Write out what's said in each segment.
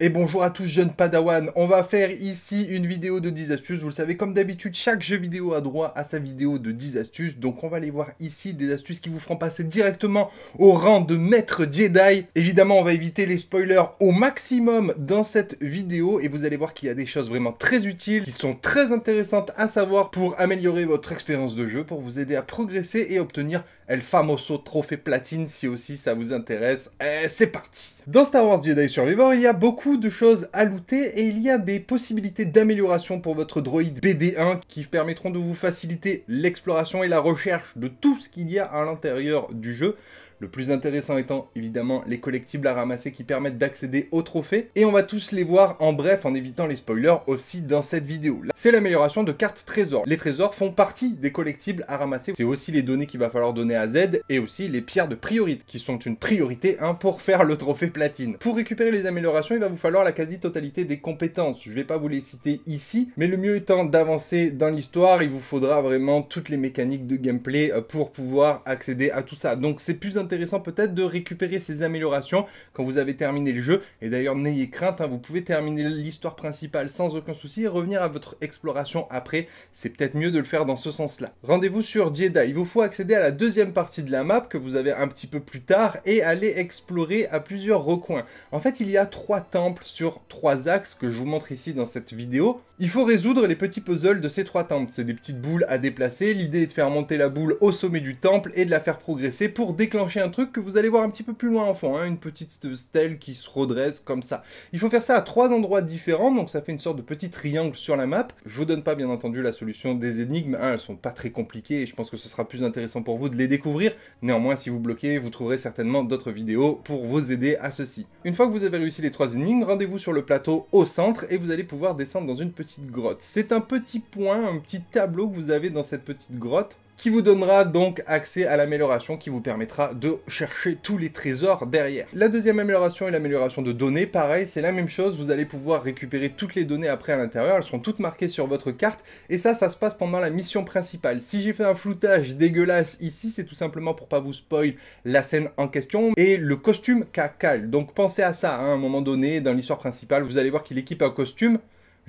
Et bonjour à tous jeunes Padawan, on va faire ici une vidéo de 10 astuces, vous le savez comme d'habitude chaque jeu vidéo a droit à sa vidéo de 10 astuces, donc on va aller voir ici des astuces qui vous feront passer directement au rang de maître Jedi. Évidemment on va éviter les spoilers au maximum dans cette vidéo et vous allez voir qu'il y a des choses vraiment très utiles, qui sont très intéressantes à savoir pour améliorer votre expérience de jeu, pour vous aider à progresser et obtenir El Famoso Trophée Platine si aussi ça vous intéresse. Eh, c'est parti Dans Star Wars Jedi Survivor, il y a beaucoup de choses à looter et il y a des possibilités d'amélioration pour votre droïde BD1 qui permettront de vous faciliter l'exploration et la recherche de tout ce qu'il y a à l'intérieur du jeu. Le plus intéressant étant évidemment les collectibles à ramasser qui permettent d'accéder au trophée. Et on va tous les voir en bref en évitant les spoilers aussi dans cette vidéo. C'est l'amélioration de cartes trésors. Les trésors font partie des collectibles à ramasser. C'est aussi les données qu'il va falloir donner à Z et aussi les pierres de priorité qui sont une priorité hein, pour faire le trophée platine. Pour récupérer les améliorations, il va vous falloir la quasi-totalité des compétences. Je ne vais pas vous les citer ici, mais le mieux étant d'avancer dans l'histoire, il vous faudra vraiment toutes les mécaniques de gameplay euh, pour pouvoir accéder à tout ça. Donc c'est plus intéressant intéressant peut-être de récupérer ces améliorations quand vous avez terminé le jeu. Et d'ailleurs, n'ayez crainte, hein, vous pouvez terminer l'histoire principale sans aucun souci et revenir à votre exploration après. C'est peut-être mieux de le faire dans ce sens-là. Rendez-vous sur Jedi. Il vous faut accéder à la deuxième partie de la map que vous avez un petit peu plus tard et aller explorer à plusieurs recoins. En fait, il y a trois temples sur trois axes que je vous montre ici dans cette vidéo. Il faut résoudre les petits puzzles de ces trois temples. C'est des petites boules à déplacer. L'idée est de faire monter la boule au sommet du temple et de la faire progresser pour déclencher un truc que vous allez voir un petit peu plus loin en fond, hein, une petite stèle qui se redresse comme ça. Il faut faire ça à trois endroits différents, donc ça fait une sorte de petit triangle sur la map. Je vous donne pas bien entendu la solution des énigmes, elles sont pas très compliquées et je pense que ce sera plus intéressant pour vous de les découvrir. Néanmoins, si vous bloquez, vous trouverez certainement d'autres vidéos pour vous aider à ceci. Une fois que vous avez réussi les trois énigmes, rendez-vous sur le plateau au centre et vous allez pouvoir descendre dans une petite grotte. C'est un petit point, un petit tableau que vous avez dans cette petite grotte qui vous donnera donc accès à l'amélioration qui vous permettra de chercher tous les trésors derrière. La deuxième amélioration est l'amélioration de données, pareil c'est la même chose, vous allez pouvoir récupérer toutes les données après à l'intérieur, elles seront toutes marquées sur votre carte et ça, ça se passe pendant la mission principale. Si j'ai fait un floutage dégueulasse ici, c'est tout simplement pour pas vous spoil la scène en question et le costume qu'a Donc pensez à ça hein. à un moment donné dans l'histoire principale, vous allez voir qu'il équipe un costume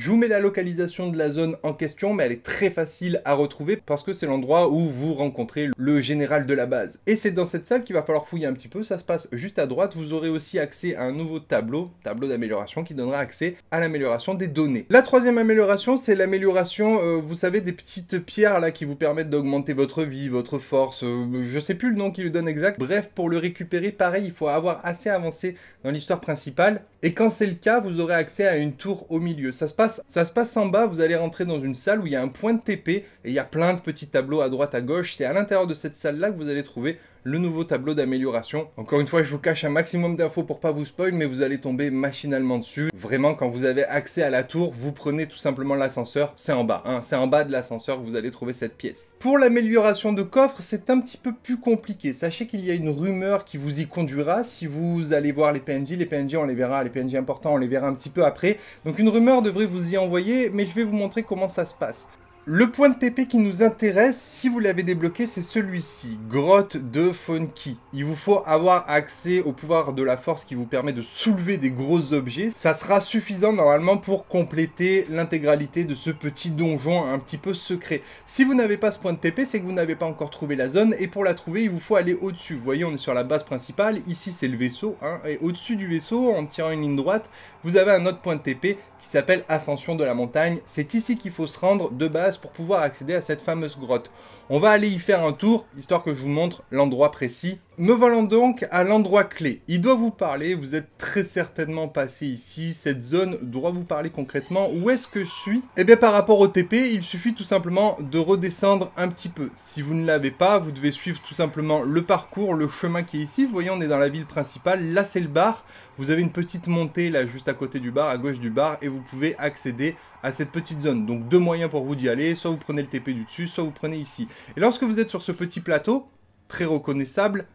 je vous mets la localisation de la zone en question, mais elle est très facile à retrouver parce que c'est l'endroit où vous rencontrez le général de la base. Et c'est dans cette salle qu'il va falloir fouiller un petit peu, ça se passe juste à droite. Vous aurez aussi accès à un nouveau tableau, tableau d'amélioration qui donnera accès à l'amélioration des données. La troisième amélioration, c'est l'amélioration, euh, vous savez, des petites pierres là qui vous permettent d'augmenter votre vie, votre force, euh, je sais plus le nom qui le donne exact. Bref, pour le récupérer, pareil, il faut avoir assez avancé dans l'histoire principale. Et quand c'est le cas, vous aurez accès à une tour au milieu. Ça se passe ça se passe en bas, vous allez rentrer dans une salle où il y a un point de TP et il y a plein de petits tableaux à droite à gauche. C'est à l'intérieur de cette salle là que vous allez trouver le nouveau tableau d'amélioration. Encore une fois, je vous cache un maximum d'infos pour pas vous spoil, mais vous allez tomber machinalement dessus. Vraiment, quand vous avez accès à la tour, vous prenez tout simplement l'ascenseur. C'est en bas, hein. c'est en bas de l'ascenseur que vous allez trouver cette pièce. Pour l'amélioration de coffre, c'est un petit peu plus compliqué. Sachez qu'il y a une rumeur qui vous y conduira. Si vous allez voir les PNJ, les PNJ, on les verra, les PNJ importants, on les verra un petit peu après. Donc une rumeur devrait vous y envoyer, mais je vais vous montrer comment ça se passe. Le point de TP qui nous intéresse, si vous l'avez débloqué, c'est celui-ci, Grotte de Funky. Il vous faut avoir accès au pouvoir de la force qui vous permet de soulever des gros objets. Ça sera suffisant normalement pour compléter l'intégralité de ce petit donjon un petit peu secret. Si vous n'avez pas ce point de TP, c'est que vous n'avez pas encore trouvé la zone, et pour la trouver, il vous faut aller au-dessus. Vous voyez, on est sur la base principale, ici c'est le vaisseau, hein, et au-dessus du vaisseau, en tirant une ligne droite, vous avez un autre point de TP qui s'appelle Ascension de la montagne. C'est ici qu'il faut se rendre de base pour pouvoir accéder à cette fameuse grotte. On va aller y faire un tour, histoire que je vous montre l'endroit précis. Me voilà donc à l'endroit clé. Il doit vous parler, vous êtes très certainement passé ici. Cette zone doit vous parler concrètement. Où est-ce que je suis Eh bien par rapport au TP, il suffit tout simplement de redescendre un petit peu. Si vous ne l'avez pas, vous devez suivre tout simplement le parcours, le chemin qui est ici. Vous voyez, on est dans la ville principale. Là, c'est le bar. Vous avez une petite montée là juste à côté du bar, à gauche du bar, et vous pouvez accéder à cette petite zone. Donc deux moyens pour vous d'y aller. Soit vous prenez le TP du dessus, soit vous prenez ici. Et lorsque vous êtes sur ce petit plateau, très reconnaissable,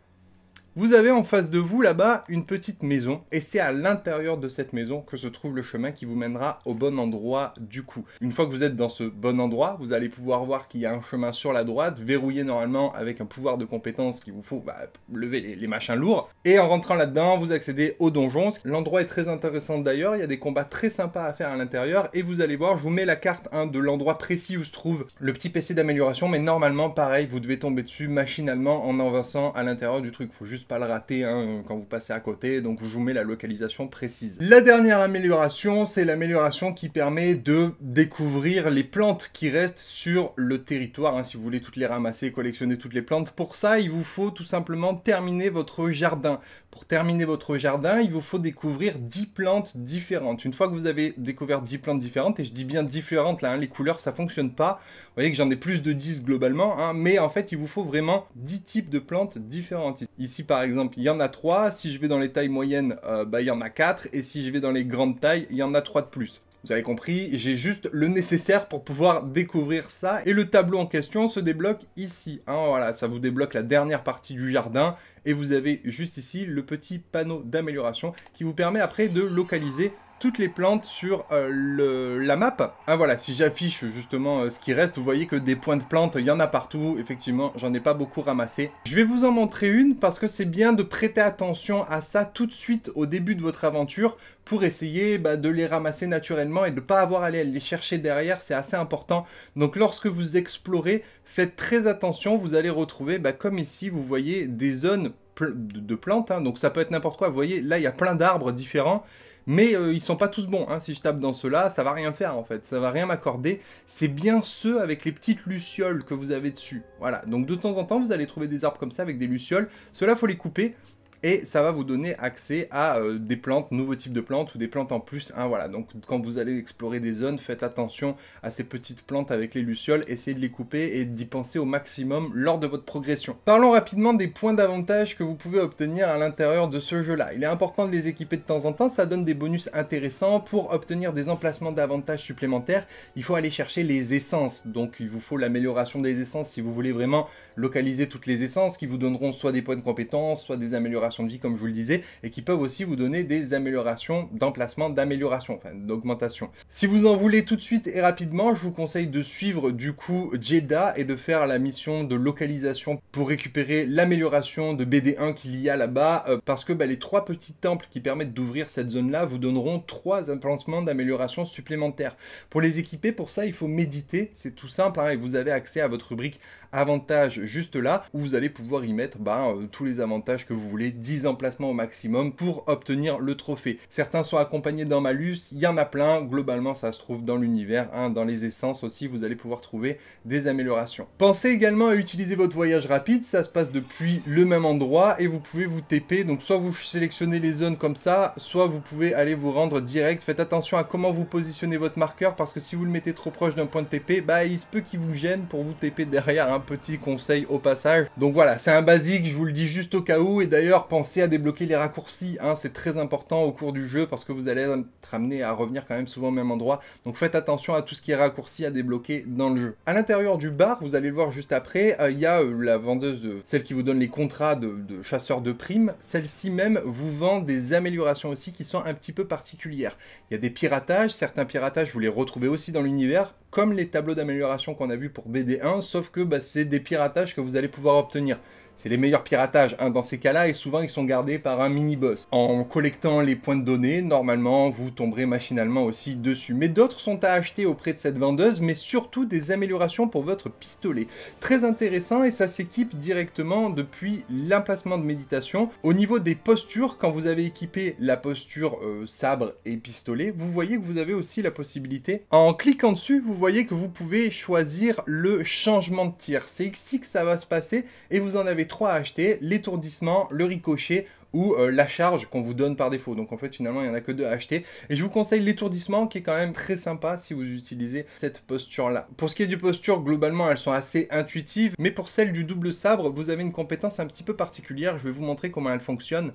vous avez en face de vous là-bas une petite maison et c'est à l'intérieur de cette maison que se trouve le chemin qui vous mènera au bon endroit du coup. Une fois que vous êtes dans ce bon endroit, vous allez pouvoir voir qu'il y a un chemin sur la droite, verrouillé normalement avec un pouvoir de compétence qui vous faut bah, lever les, machins lourds. Et en rentrant là-dedans, vous accédez au donjon. L'endroit est très intéressant d'ailleurs, il y a des combats très sympas à faire à l'intérieur et vous allez voir, je vous mets la carte hein, de l'endroit précis où se trouve le petit PC d'amélioration mais normalement pareil, vous devez tomber dessus machinalement en avançant à l'intérieur du truc. Faut juste pas le rater hein, quand vous passez à côté, donc je vous mets la localisation précise. La dernière amélioration, c'est l'amélioration qui permet de découvrir les plantes qui restent sur le territoire, hein, si vous voulez toutes les ramasser, collectionner toutes les plantes. Pour ça, il vous faut tout simplement terminer votre jardin. Pour terminer votre jardin, il vous faut découvrir 10 plantes différentes. Une fois que vous avez découvert 10 plantes différentes, et je dis bien différentes là, hein, les couleurs ça fonctionne pas. Vous voyez que j'en ai plus de 10 globalement, hein, mais en fait il vous faut vraiment 10 types de plantes différentes. Ici par exemple, il y en a 3. Si je vais dans les tailles moyennes, euh, bah, il y en a 4. Et si je vais dans les grandes tailles, il y en a 3 de plus. Vous avez compris, j'ai juste le nécessaire pour pouvoir découvrir ça. Et le tableau en question se débloque ici. Hein. voilà, ça vous débloque la dernière partie du jardin. Et vous avez juste ici le petit panneau d'amélioration qui vous permet après de localiser toutes les plantes sur euh, le, la map. Ah voilà, si j'affiche justement euh, ce qui reste, vous voyez que des points de plantes, il y en a partout. Effectivement, j'en ai pas beaucoup ramassé. Je vais vous en montrer une parce que c'est bien de prêter attention à ça tout de suite au début de votre aventure pour essayer bah, de les ramasser naturellement et de ne pas avoir à aller les chercher derrière, c'est assez important. Donc lorsque vous explorez, faites très attention, vous allez retrouver, bah, comme ici, vous voyez des zones de plantes, hein. donc ça peut être n'importe quoi. Vous voyez, là, il y a plein d'arbres différents, mais euh, ils sont pas tous bons. Hein. Si je tape dans ceux-là, ça va rien faire en fait, ça va rien m'accorder. C'est bien ceux avec les petites lucioles que vous avez dessus. Voilà, donc de temps en temps, vous allez trouver des arbres comme ça avec des lucioles. cela là faut les couper et ça va vous donner accès à euh, des plantes, nouveaux types de plantes ou des plantes en plus. Hein, voilà. Donc quand vous allez explorer des zones, faites attention à ces petites plantes avec les lucioles, essayez de les couper et d'y penser au maximum lors de votre progression. Parlons rapidement des points d'avantage que vous pouvez obtenir à l'intérieur de ce jeu-là. Il est important de les équiper de temps en temps, ça donne des bonus intéressants. Pour obtenir des emplacements d'avantage supplémentaires, il faut aller chercher les essences. Donc il vous faut l'amélioration des essences si vous voulez vraiment localiser toutes les essences qui vous donneront soit des points de compétence, soit des améliorations comme je vous le disais, et qui peuvent aussi vous donner des améliorations d'emplacement, d'amélioration, enfin d'augmentation. Si vous en voulez tout de suite et rapidement, je vous conseille de suivre du coup Jeddah et de faire la mission de localisation pour récupérer l'amélioration de BD1 qu'il y a là-bas, euh, parce que bah, les trois petits temples qui permettent d'ouvrir cette zone-là vous donneront trois emplacements d'amélioration supplémentaires. Pour les équiper, pour ça, il faut méditer, c'est tout simple, hein, et vous avez accès à votre rubrique avantage juste là où vous allez pouvoir y mettre bah, euh, tous les avantages que vous voulez, 10 emplacements au maximum pour obtenir le trophée. Certains sont accompagnés d'un malus, il y en a plein, globalement ça se trouve dans l'univers, hein, dans les essences aussi vous allez pouvoir trouver des améliorations. Pensez également à utiliser votre voyage rapide, ça se passe depuis le même endroit et vous pouvez vous TP, donc soit vous sélectionnez les zones comme ça, soit vous pouvez aller vous rendre direct, faites attention à comment vous positionnez votre marqueur parce que si vous le mettez trop proche d'un point de TP, bah il se peut qu'il vous gêne pour vous TP derrière, hein, petit conseil au passage. Donc voilà, c'est un basique, je vous le dis juste au cas où. Et d'ailleurs, pensez à débloquer les raccourcis, hein, c'est très important au cours du jeu parce que vous allez être amené à revenir quand même souvent au même endroit. Donc faites attention à tout ce qui est raccourci à débloquer dans le jeu. À l'intérieur du bar, vous allez le voir juste après, euh, il y a euh, la vendeuse, euh, celle qui vous donne les contrats de, de chasseurs de primes. Celle-ci même vous vend des améliorations aussi qui sont un petit peu particulières. Il y a des piratages, certains piratages vous les retrouvez aussi dans l'univers comme les tableaux d'amélioration qu'on a vu pour BD1, sauf que bah, c'est des piratages que vous allez pouvoir obtenir. C'est les meilleurs piratages. Hein. Dans ces cas-là, et souvent, ils sont gardés par un mini-boss. En collectant les points de données, normalement, vous tomberez machinalement aussi dessus. Mais d'autres sont à acheter auprès de cette vendeuse, mais surtout des améliorations pour votre pistolet. Très intéressant, et ça s'équipe directement depuis l'emplacement de méditation. Au niveau des postures, quand vous avez équipé la posture euh, sabre et pistolet, vous voyez que vous avez aussi la possibilité. En cliquant dessus, vous voyez que vous pouvez choisir le changement de tir. C'est ici que ça va se passer, et vous en avez 3 trois à acheter, l'étourdissement, le ricochet ou euh, la charge qu'on vous donne par défaut. Donc en fait finalement il n'y en a que deux à acheter. Et je vous conseille l'étourdissement qui est quand même très sympa si vous utilisez cette posture là. Pour ce qui est du posture, globalement elles sont assez intuitives, mais pour celle du double sabre, vous avez une compétence un petit peu particulière. Je vais vous montrer comment elle fonctionne.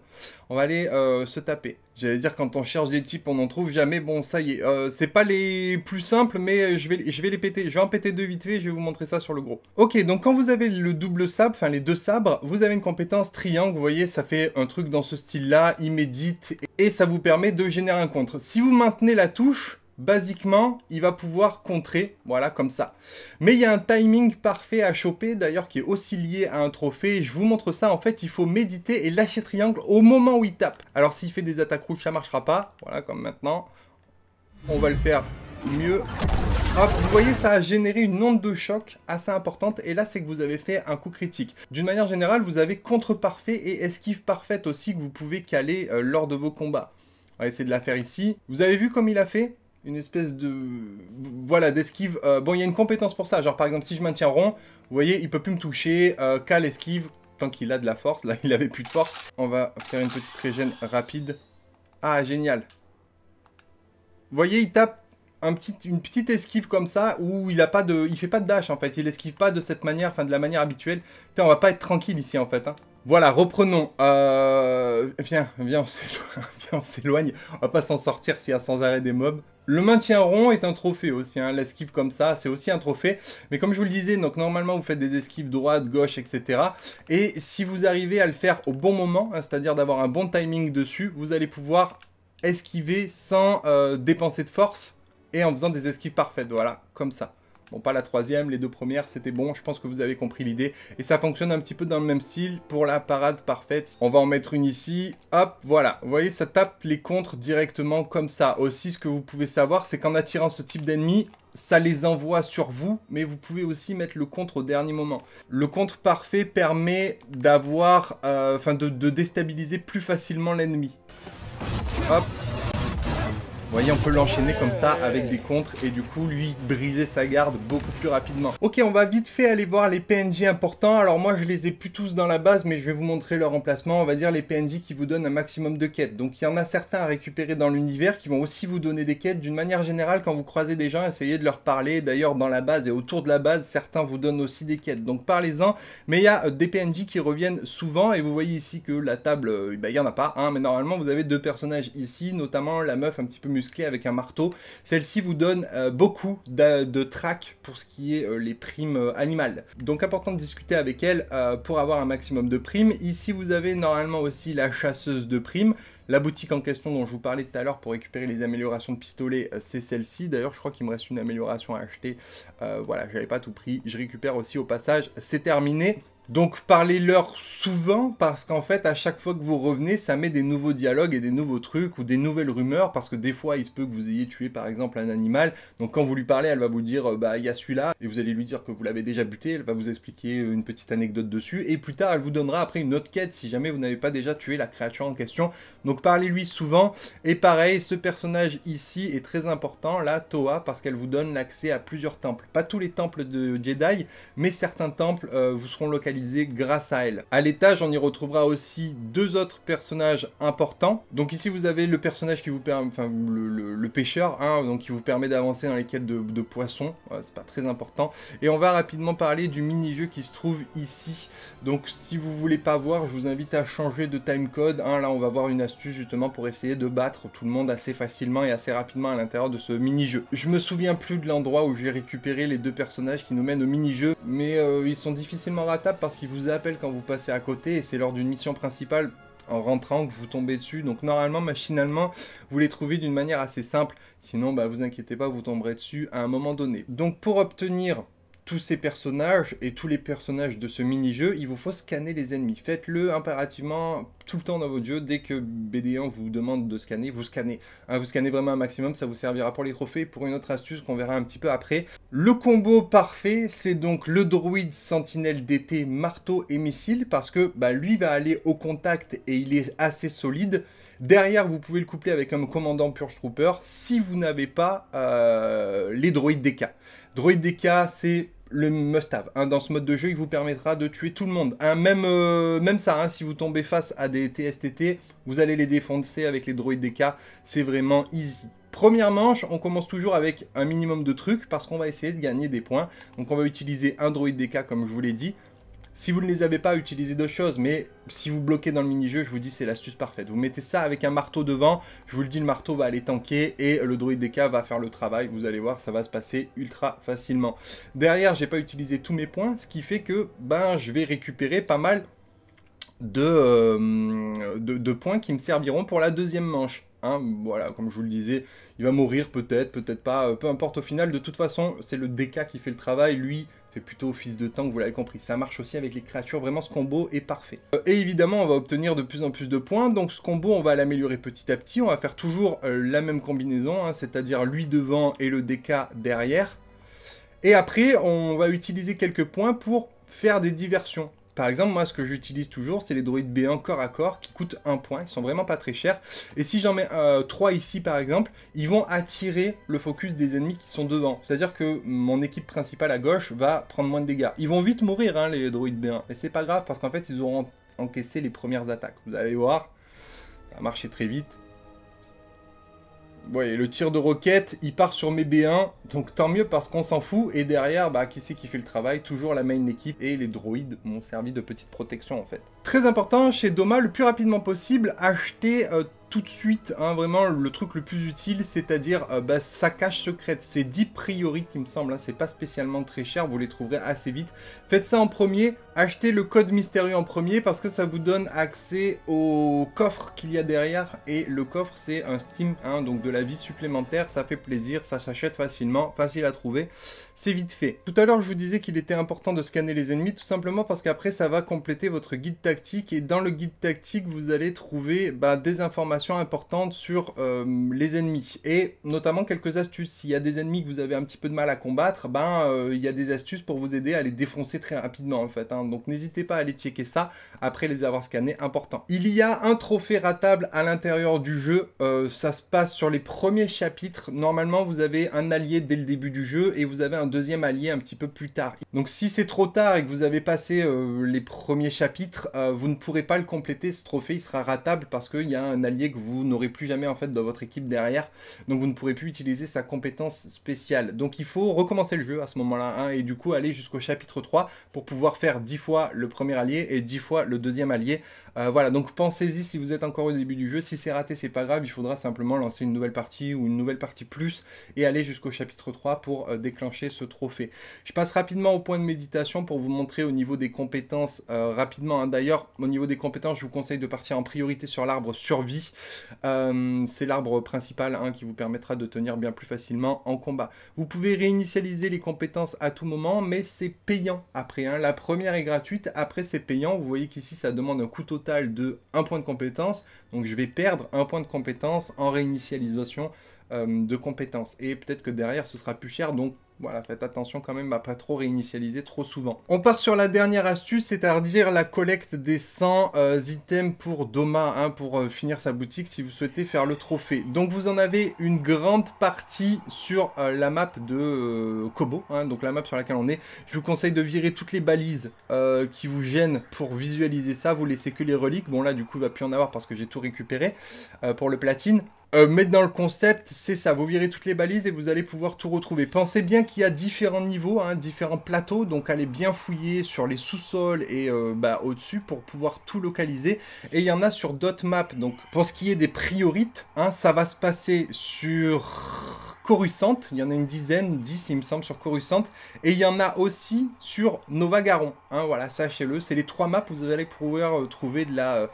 On va aller euh, se taper. J'allais dire quand on cherche des types on n'en trouve jamais. Bon ça y est, euh, c'est pas les plus simples mais je vais, je vais les péter. Je vais en péter deux vite fait je vais vous montrer ça sur le gros. Ok donc quand vous avez le double sabre, enfin les deux sabres, vous avez une compétence triangle. Vous voyez ça fait un truc dans ce style-là, médite et ça vous permet de générer un contre. Si vous maintenez la touche, basiquement, il va pouvoir contrer, voilà, comme ça. Mais il y a un timing parfait à choper, d'ailleurs, qui est aussi lié à un trophée. Je vous montre ça, en fait, il faut méditer et lâcher triangle au moment où il tape. Alors, s'il fait des attaques rouges, ça marchera pas, voilà, comme maintenant. On va le faire mieux vous voyez, ça a généré une onde de choc assez importante. Et là, c'est que vous avez fait un coup critique. D'une manière générale, vous avez contre parfait et esquive parfaite aussi que vous pouvez caler euh, lors de vos combats. On va essayer de la faire ici. Vous avez vu comme il a fait une espèce de... Voilà, d'esquive. Euh, bon, il y a une compétence pour ça. Genre, par exemple, si je maintiens rond, vous voyez, il peut plus me toucher. Euh, Cal, esquive, tant qu'il a de la force. Là, il avait plus de force. On va faire une petite régène rapide. Ah, génial. Vous voyez, il tape petit, une petite esquive comme ça où il a pas de, il fait pas de dash en fait, il esquive pas de cette manière, enfin de la manière habituelle. Putain, on va pas être tranquille ici en fait. Hein. Voilà, reprenons. Euh... Viens, viens, on s'éloigne. On, va pas s'en sortir s'il y a sans arrêt des mobs. Le maintien rond est un trophée aussi. Hein. L'esquive comme ça, c'est aussi un trophée. Mais comme je vous le disais, donc normalement vous faites des esquives droite, gauche, etc. Et si vous arrivez à le faire au bon moment, hein, c'est-à-dire d'avoir un bon timing dessus, vous allez pouvoir esquiver sans euh, dépenser de force et en faisant des esquives parfaites, voilà, comme ça. Bon, pas la troisième, les deux premières, c'était bon, je pense que vous avez compris l'idée. Et ça fonctionne un petit peu dans le même style pour la parade parfaite. On va en mettre une ici, hop, voilà. Vous voyez, ça tape les contres directement comme ça. Aussi, ce que vous pouvez savoir, c'est qu'en attirant ce type d'ennemi, ça les envoie sur vous, mais vous pouvez aussi mettre le contre au dernier moment. Le contre parfait permet d'avoir, euh, enfin de déstabiliser plus facilement l'ennemi. Hop, vous voyez, on peut l'enchaîner comme ça avec des contres et du coup, lui, briser sa garde beaucoup plus rapidement. Ok, on va vite fait aller voir les PNJ importants. Alors moi, je les ai plus tous dans la base, mais je vais vous montrer leur emplacement. On va dire les PNJ qui vous donnent un maximum de quêtes. Donc il y en a certains à récupérer dans l'univers qui vont aussi vous donner des quêtes. D'une manière générale, quand vous croisez des gens, essayez de leur parler. D'ailleurs, dans la base et autour de la base, certains vous donnent aussi des quêtes. Donc parlez-en. Mais il y a euh, des PNJ qui reviennent souvent et vous voyez ici que la table, euh, bah, il n'y en a pas un, mais normalement, vous avez deux personnages ici, notamment la meuf un petit peu avec un marteau. Celle-ci vous donne euh, beaucoup de, trac pour ce qui est euh, les primes euh, animales. Donc important de discuter avec elle pour avoir un maximum de primes. Ici vous avez normalement aussi la chasseuse de primes. La boutique en question dont je vous parlais tout à l'heure pour récupérer les améliorations de pistolet, c'est celle-ci. D'ailleurs, je crois qu'il me reste une amélioration à acheter. voilà, j'avais pas tout pris. Je récupère aussi au passage. C'est terminé. Donc parlez-leur souvent parce qu'en fait à chaque fois que vous revenez ça met des nouveaux dialogues et des nouveaux trucs ou des nouvelles rumeurs parce que des fois il se peut que vous ayez tué par exemple un animal donc quand vous lui parlez elle va vous dire bah il y a celui-là et vous allez lui dire que vous l'avez déjà buté elle va vous expliquer euh, une petite anecdote dessus et plus tard elle vous donnera après une autre quête si jamais vous n'avez pas déjà tué la créature en question donc parlez-lui souvent et pareil ce personnage ici est très important là Toa parce qu'elle vous donne l'accès à plusieurs temples pas tous les temples de Jedi mais certains temples euh, vous seront localisés grâce à elle. À l'étage, on y retrouvera aussi deux autres personnages importants. Donc ici, vous avez le personnage qui vous permet, enfin le, pêcheur, hein, donc qui vous permet d'avancer dans les quêtes de, poissons. c'est pas très important. Et on va rapidement parler du mini-jeu qui se trouve ici. Donc si vous voulez pas voir, je vous invite à changer de timecode. Hein. Là, on va voir une astuce justement pour essayer de battre tout le monde assez facilement et assez rapidement à l'intérieur de ce mini-jeu. Je me souviens plus de l'endroit où j'ai récupéré les deux personnages qui nous mènent au mini-jeu, mais euh, ils sont difficilement ratables qui vous appelle quand vous passez à côté et c'est lors d'une mission principale en rentrant que vous tombez dessus. Donc normalement, machinalement, vous les trouvez d'une manière assez simple. Sinon, bah, vous inquiétez pas, vous tomberez dessus à un moment donné. Donc pour obtenir tous ces personnages et tous les personnages de ce mini-jeu, il vous faut scanner les ennemis. Faites-le impérativement tout le temps dans votre jeu. Dès que BD1 vous demande de scanner, vous scannez. Hein, vous scannez vraiment un maximum, ça vous servira pour les trophées, pour une autre astuce qu'on verra un petit peu après. Le combo parfait, c'est donc le droïde sentinelle d'été, marteau et missile, parce que bah, lui va aller au contact et il est assez solide. Derrière, vous pouvez le coupler avec un commandant Purge Trooper si vous n'avez pas euh, les droïdes DK. Droïdes DK, c'est le must-have. Hein, dans ce mode de jeu, il vous permettra de tuer tout le monde. Hein, même, euh, même ça, hein, si vous tombez face à des TSTT, vous allez les défoncer avec les droïdes DK. C'est vraiment easy. Première manche, on commence toujours avec un minimum de trucs parce qu'on va essayer de gagner des points. Donc on va utiliser un droïde DK comme je vous l'ai dit. Si vous ne les avez pas, utilisez d'autres choses, mais si vous bloquez dans le mini-jeu, je vous dis c'est l'astuce parfaite. Vous mettez ça avec un marteau devant, je vous le dis, le marteau va aller tanker et le droïde DK va faire le travail. Vous allez voir, ça va se passer ultra facilement. Derrière, j'ai pas utilisé tous mes points, ce qui fait que ben, je vais récupérer pas mal de euh, points qui me serviront pour la deuxième manche. Hein, voilà, comme je vous le disais, il va mourir peut-être, peut-être pas, euh, peu importe au final, de toute façon, c'est le DK qui fait le travail, lui fait plutôt office de tank, vous l'avez compris. Ça marche aussi avec les créatures, vraiment ce combo est parfait. Euh, et évidemment, on va obtenir de plus en plus de points, donc ce combo, on va l'améliorer petit à petit, on va faire toujours euh, la même combinaison, hein, c'est-à-dire lui devant et le DK derrière. Et après, on va utiliser quelques points pour faire des diversions. Par exemple, moi, ce que j'utilise toujours, c'est les droïdes B1 corps à corps qui coûtent un point. qui sont vraiment pas très chers. Et si j'en mets 3 euh, ici, par exemple, ils vont attirer le focus des ennemis qui sont devant. C'est-à-dire que mon équipe principale à gauche va prendre moins de dégâts. Ils vont vite mourir, hein, les droïdes B1. Mais c'est pas grave parce qu'en fait, ils auront encaissé les premières attaques. Vous allez voir, ça a marché très vite voyez, le tir de roquette, il part sur mes B1, donc tant mieux parce qu'on s'en fout. Et derrière, bah, qui c'est qui fait le travail Toujours la main équipe et les droïdes m'ont servi de petite protection en fait. Très important, chez Doma, le plus rapidement possible, acheter euh, tout de suite hein, vraiment le truc le plus utile, c'est-à-dire euh, bah, sa cache secrète. C'est 10 priori qui me semble, hein, c'est pas spécialement très cher, vous les trouverez assez vite. Faites ça en premier, achetez le code mystérieux en premier parce que ça vous donne accès au coffre qu'il y a derrière et le coffre c'est un Steam, hein, donc de la vie supplémentaire, ça fait plaisir, ça s'achète facilement, facile à trouver, c'est vite fait. Tout à l'heure je vous disais qu'il était important de scanner les ennemis tout simplement parce qu'après ça va compléter votre guide tactique et dans le guide tactique vous allez trouver bah, des informations importante sur euh, les ennemis et notamment quelques astuces. S'il y a des ennemis que vous avez un petit peu de mal à combattre, ben euh, il y a des astuces pour vous aider à les défoncer très rapidement en fait. Hein. Donc n'hésitez pas à aller checker ça après les avoir scannés, important. Il y a un trophée ratable à l'intérieur du jeu, euh, ça se passe sur les premiers chapitres. Normalement vous avez un allié dès le début du jeu et vous avez un deuxième allié un petit peu plus tard. Donc si c'est trop tard et que vous avez passé les premiers chapitres, vous ne pourrez pas le compléter, ce trophée il sera ratable parce qu'il y a un allié que vous n'aurez plus jamais en fait dans votre équipe derrière. Donc vous ne pourrez plus utiliser sa compétence spéciale. Donc il faut recommencer le jeu à ce moment-là hein, et du coup aller jusqu'au chapitre 3 pour pouvoir faire 10 fois le premier allié et 10 fois le deuxième allié. Euh, voilà, donc pensez-y si vous êtes encore au début du jeu. Si c'est raté, c'est pas grave, il faudra simplement lancer une nouvelle partie ou une nouvelle partie plus et aller jusqu'au chapitre 3 pour euh, déclencher ce trophée. Je passe rapidement au point de méditation pour vous montrer au niveau des compétences euh, rapidement. Hein. D'ailleurs, au niveau des compétences, je vous conseille de partir en priorité sur l'arbre survie euh, c'est l'arbre principal hein, qui vous permettra de tenir bien plus facilement en combat. Vous pouvez réinitialiser les compétences à tout moment, mais c'est payant après. Hein. La première est gratuite, après c'est payant. Vous voyez qu'ici ça demande un coût total de 1 point de compétence. Donc je vais perdre 1 point de compétence en réinitialisation euh, de compétences. Et peut-être que derrière ce sera plus cher, donc voilà, faites attention quand même à pas trop réinitialiser trop souvent. On part sur la dernière astuce, c'est-à-dire la collecte des 100 euh, items pour Doma, hein, pour euh, finir sa boutique si vous souhaitez faire le trophée. Donc vous en avez une grande partie sur euh, la map de Kobo, hein, donc la map sur laquelle on est. Je vous conseille de virer toutes les balises qui vous gênent pour visualiser ça, vous laissez que les reliques. Bon là du coup il va plus en avoir parce que j'ai tout récupéré pour le platine. Euh, mettre mais dans le concept, c'est ça, vous virez toutes les balises et vous allez pouvoir tout retrouver. Pensez bien qu'il y a différents niveaux, hein, différents plateaux, donc allez bien fouiller sur les sous-sols et euh, bah, au-dessus pour pouvoir tout localiser. Et il y en a sur d'autres maps, donc pour ce qui est des priorites, hein, ça va se passer sur Coruscant, il y en a une dizaine, dix il me semble sur Coruscant, et il y en a aussi sur Nova Garon, hein, voilà, sachez-le, c'est les trois maps où vous allez pouvoir euh, trouver de la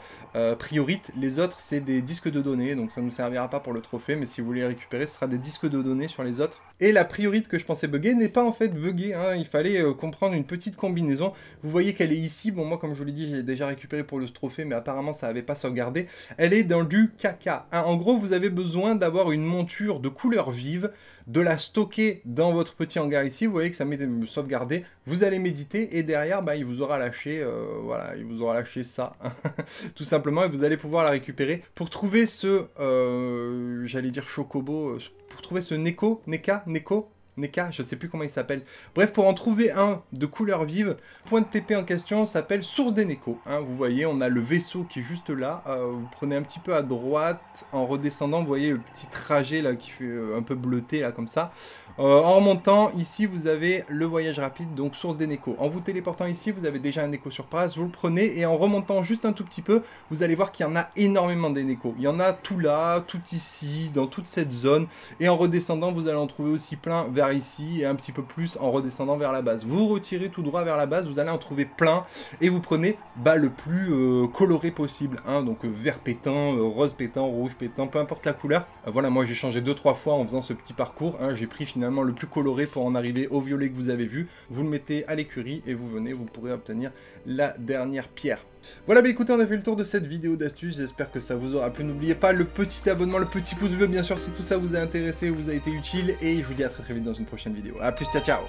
priorite, les autres c'est des disques de données, donc ça nous servira pas pour le trophée, mais si vous voulez récupérer, ce sera des disques de données sur les autres. Et la priorité que je pensais bugger n'est pas en fait bugger, hein. il fallait euh, comprendre une petite combinaison. Vous voyez qu'elle est ici, bon moi comme je vous l'ai dit, j'ai déjà récupéré pour le trophée, mais apparemment ça n'avait pas sauvegardé. Elle est dans du caca. Hein. En gros, vous avez besoin d'avoir une monture de couleur vive, de la stocker dans votre petit hangar ici. Vous voyez que ça m'est sauvegardé. Vous allez méditer et derrière, bah, il vous aura lâché, euh, voilà, il vous aura lâché ça, tout simplement. Et vous allez pouvoir la récupérer pour trouver ce, euh, j'allais dire chocobo, euh, pour trouver ce Neko, Neka, Neko, Neka, je sais plus comment il s'appelle. Bref, pour en trouver un de couleur vive, point de TP en question s'appelle Source des hein, vous voyez, on a le vaisseau qui est juste là. Euh, vous prenez un petit peu à droite, en redescendant, vous voyez le petit trajet là qui fait euh, un peu bleuté là comme ça. Euh, en remontant, ici vous avez le voyage rapide, donc Source des En vous téléportant ici, vous avez déjà un écho sur place, vous le prenez et en remontant juste un tout petit peu, vous allez voir qu'il y en a énormément des Il y en a tout là, tout ici, dans toute cette zone. Et en redescendant, vous allez en trouver aussi plein vers ici et un petit peu plus en redescendant vers la base. Vous retirez tout droit vers la base, vous allez en trouver plein et vous prenez bah, le plus euh, coloré possible. Hein. donc euh, vert pétant, euh, rose pétant, rouge pétant, peu importe la couleur. voilà, moi j'ai changé deux trois fois en faisant ce petit parcours. Hein. j'ai pris finalement le plus coloré pour en arriver au violet que vous avez vu. Vous le mettez à l'écurie et vous venez, vous pourrez obtenir la dernière pierre. Voilà, bah écoutez, on a fait le tour de cette vidéo d'astuces, j'espère que ça vous aura plu. N'oubliez pas le petit abonnement, le petit pouce bleu, bien sûr, si tout ça vous a intéressé, vous a été utile, et je vous dis à très très vite dans une prochaine vidéo. A plus, ciao ciao